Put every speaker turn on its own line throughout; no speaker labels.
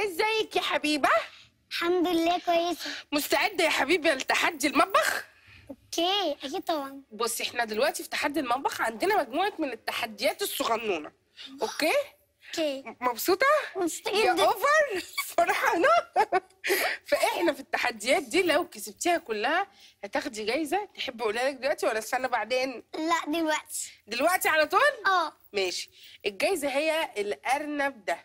ازيك يا حبيبه الحمد لله كويسه مستعده يا حبيبه لتحدي المطبخ اوكي اكيد طبعا بصي احنا دلوقتي في تحدي المطبخ عندنا مجموعه من التحديات الصغنونه اوكي اوكي مبسوطه مستعدة يا اوفر فرحانه فاحنا في التحديات دي لو كسبتيها كلها هتاخدي جايزه تحب اقولها لك دلوقتي ولا استنى بعدين لا دلوقتي دلوقتي على طول اه ماشي الجايزه هي الارنب ده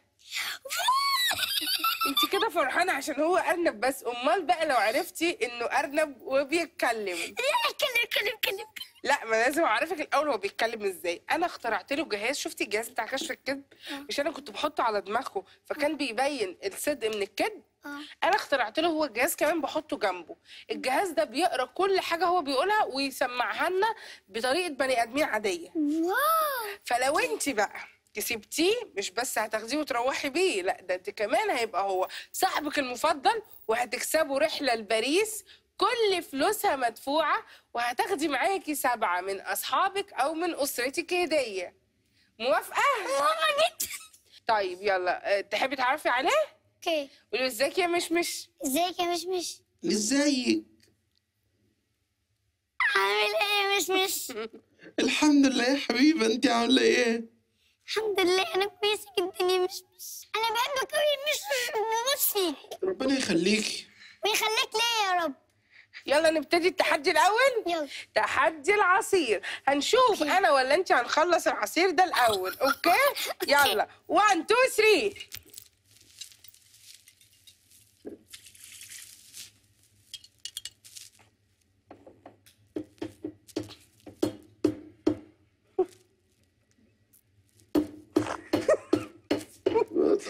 انت كده فرحانه عشان هو ارنب بس امال بقى لو عرفتي انه ارنب وبيتكلم لا اتكلم اتكلم اتكلم لا ما لازم اعرفك الاول هو بيتكلم ازاي انا اخترعت له جهاز شفتي الجهاز بتاع كشف الكذب آه. مش انا كنت بحطه على دماغه فكان آه. بيبين الصدق من الكذب آه. انا اخترعت له هو الجهاز كمان بحطه جنبه الجهاز ده بيقرا كل حاجه هو بيقولها ويسمعها لنا بطريقه بني ادمين عاديه واو فلو انت بقى كسبتيه مش بس هتاخديه وتروحي بيه لا ده انت كمان هيبقى هو صاحبك المفضل وهتكسبه رحله لباريس كل فلوسها مدفوعه وهتاخدي معاكي سبعه من اصحابك او من اسرتك هديه موافقه موافقه جدا طيب يلا آه، تحبي تعرفي عليه اوكي قولي ازيك يا مشمش ازيك يا مشمش ازيك عامل ايه يا مشمش الحمد لله يا حبيبه انت عامله ايه الحمد لله انا كويسه جدا يا مشمش انا بحبك قوي يا مشمش وبموت ربنا يخليك ويخليك ليا يا رب يلا نبتدي التحدي الاول يلا تحدي العصير هنشوف انا ولا انت هنخلص العصير ده الاول اوكي يلا 1 2 3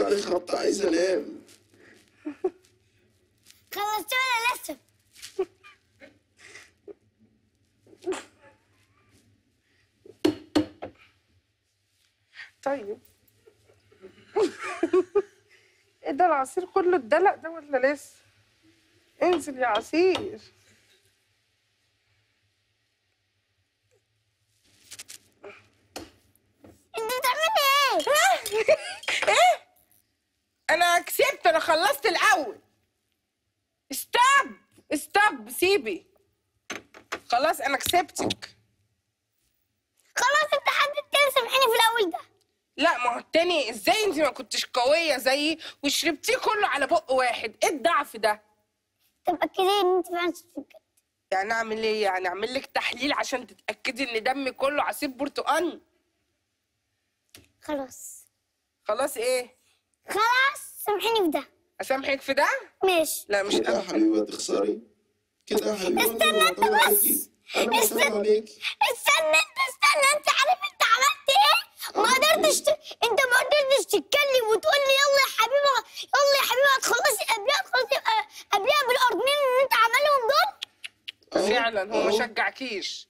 على خط عايز انام خلصت ولا لسه طيب ايه ده العصير كله اتدلق ده ولا لسه انزل يا عصير ستوب سيبي خلاص انا كسبتك خلاص انت حددت سامحيني في الاول ده لا ما هو التاني ازاي انت ما كنتش قويه زيي وشربتيه كله على بق واحد ايه الضعف ده تتاكدي ان انت فعلا بجد يعني اعمل ايه يعني اعمل لك تحليل عشان تتاكدي ان دمي كله عصير برتقال خلاص خلاص ايه خلاص سامحيني في ده اسامحك في ده؟ ماشي لا مش كده يا حبيبه تخسري كده يا حبيبه استنى انت بس استنى عليك. استنى انت استنى انت عارف انت عملت ايه؟ آه. ما قدرتش انت ما قدرتش تتكلم وتقول لي يلا يا حبيبه يلا يا حبيبه هتخلصي قبلها تخلصي قبلها بالارضين اللي انت عملهم دول فعلا هو ما شجعكيش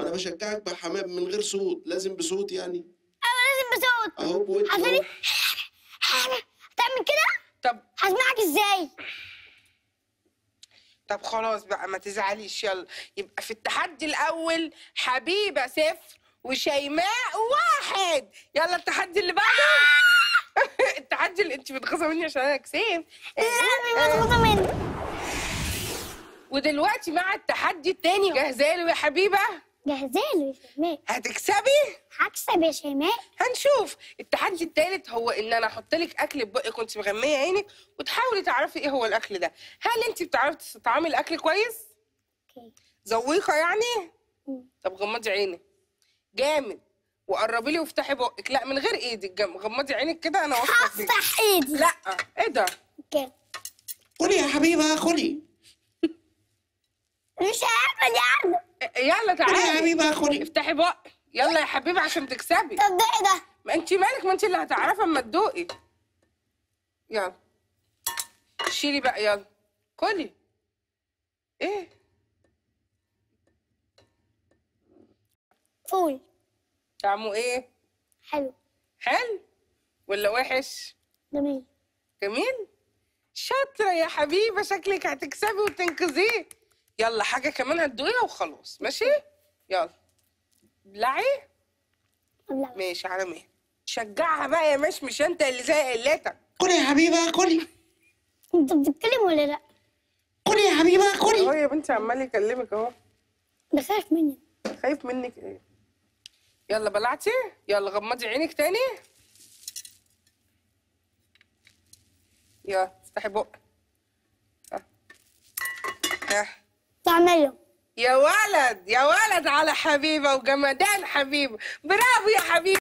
انا بشجعك بحمام من غير صوت لازم بصوت يعني ايوه لازم بصوت اهو بودي عشان تعمل كده طب هسمعك ازاي طب خلاص بقى ما تزعليش يلا يبقى في التحدي الاول حبيبه صفر وشيماء واحد يلا التحدي اللي بعده آه! التحدي اللي انت بتغصى مني عشان انا كسبت مني ودلوقتي مع التحدي التاني جاهزه له يا حبيبه جاهزالي يا شيماء هتكسبي؟ هكسب يا شيماء هنشوف التحدي التالت هو ان انا احط لك اكل في بقك وانت مغميه عينك وتحاولي تعرفي ايه هو الاكل ده هل انت بتعرفي تطعمي الاكل كويس؟ اوكي زويقه يعني؟ طب غمضي عينك جامد وقربي لي وافتحي بقك لا من غير ايدك جم غمضي عينك كده انا واثقه هفتح ايدي لا ايه ده؟ اوكي قولي يا حبيبه خلي مش هاكل يا عم يلا تعالي يا حبيبه خدي افتحي بقى يلا يا حبيبه عشان تكسبي طب ده ايه ده ما انت مالك ما انت اللي هتعرفي اما تدوقي يلا شيلي بقى يلا كلي ايه فول طعمه ايه حلو حلو ولا وحش جميل جميل شاطره يا حبيبه شكلك هتكسبي وتنقذيه يلا حاجه كمان هتدوقيها وخلاص ماشي يلا بلعي ماشي على مين شجعها بقى يا مش مش انت اللي زي قلتك كلي يا حبيبه كلي انت بتتكلم ولا لا كلي يا حبيبه كلي اهو يا بنتي عمال يكلمك اهو ده خايف مني خايف منك ايه يلا بلعتي يلا غمضي عينك تاني يلا افتحي بقك ها ها تعمله يا ولد يا ولد على حبيبه وجمدان حبيبه برافو يا حبيبه